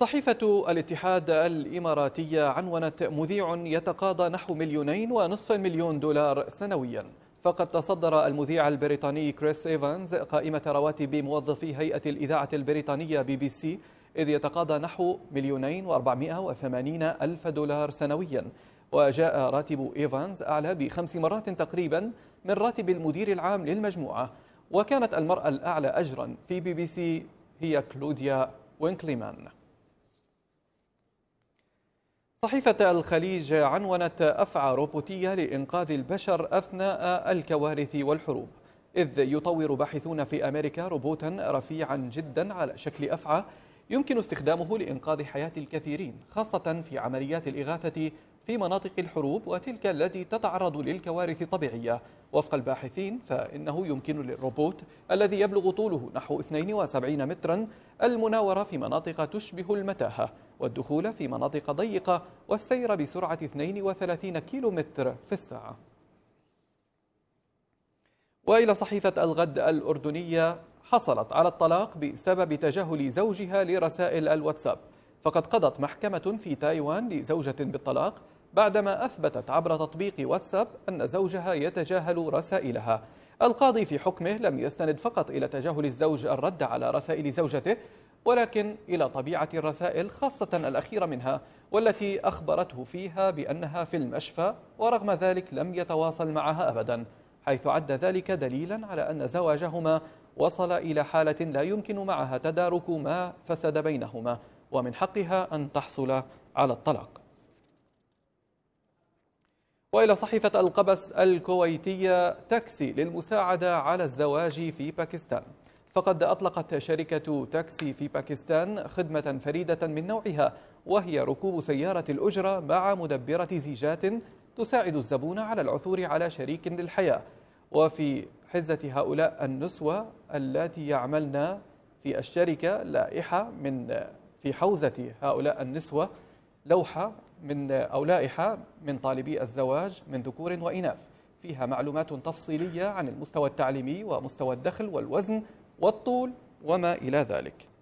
صحيفة الاتحاد الإماراتية عنونت مذيع يتقاضى نحو مليونين ونصف مليون دولار سنوياً فقد تصدر المذيع البريطاني كريس إيفانز قائمة رواتب موظفي هيئة الإذاعة البريطانية بي بي سي إذ يتقاضى نحو مليونين وأربعمائة وثمانين ألف دولار سنويا وجاء راتب إيفانز أعلى بخمس مرات تقريبا من راتب المدير العام للمجموعة وكانت المرأة الأعلى أجرا في بي بي سي هي كلوديا وينكليمان صحيفة الخليج عنونت أفعى روبوتية لإنقاذ البشر أثناء الكوارث والحروب إذ يطور باحثون في أمريكا روبوتا رفيعا جدا على شكل أفعى يمكن استخدامه لإنقاذ حياة الكثيرين خاصة في عمليات الإغاثة في مناطق الحروب وتلك التي تتعرض للكوارث الطبيعية وفق الباحثين فإنه يمكن للروبوت الذي يبلغ طوله نحو 72 مترا المناورة في مناطق تشبه المتاهة والدخول في مناطق ضيقة والسير بسرعة 32 كيلومتر في الساعة وإلى صحيفة الغد الأردنية حصلت على الطلاق بسبب تجاهل زوجها لرسائل الواتساب فقد قضت محكمة في تايوان لزوجة بالطلاق بعدما أثبتت عبر تطبيق واتساب أن زوجها يتجاهل رسائلها القاضي في حكمه لم يستند فقط إلى تجاهل الزوج الرد على رسائل زوجته ولكن إلى طبيعة الرسائل خاصة الأخيرة منها والتي أخبرته فيها بأنها في المشفى ورغم ذلك لم يتواصل معها أبدا حيث عد ذلك دليلا على أن زواجهما وصل إلى حالة لا يمكن معها تدارك ما فسد بينهما ومن حقها أن تحصل على الطلاق وإلى صحيفة القبس الكويتية تاكسي للمساعدة على الزواج في باكستان فقد أطلقت شركة تاكسي في باكستان خدمة فريدة من نوعها وهي ركوب سيارة الأجرة مع مدبرة زيجات تساعد الزبون على العثور على شريك للحياة وفي حزة هؤلاء النسوة اللاتي يعملن في الشركة لائحة من في حوزة هؤلاء النسوة لوحة من أو لائحة من طالبي الزواج من ذكور وإناث فيها معلومات تفصيلية عن المستوى التعليمي ومستوى الدخل والوزن والطول وما إلى ذلك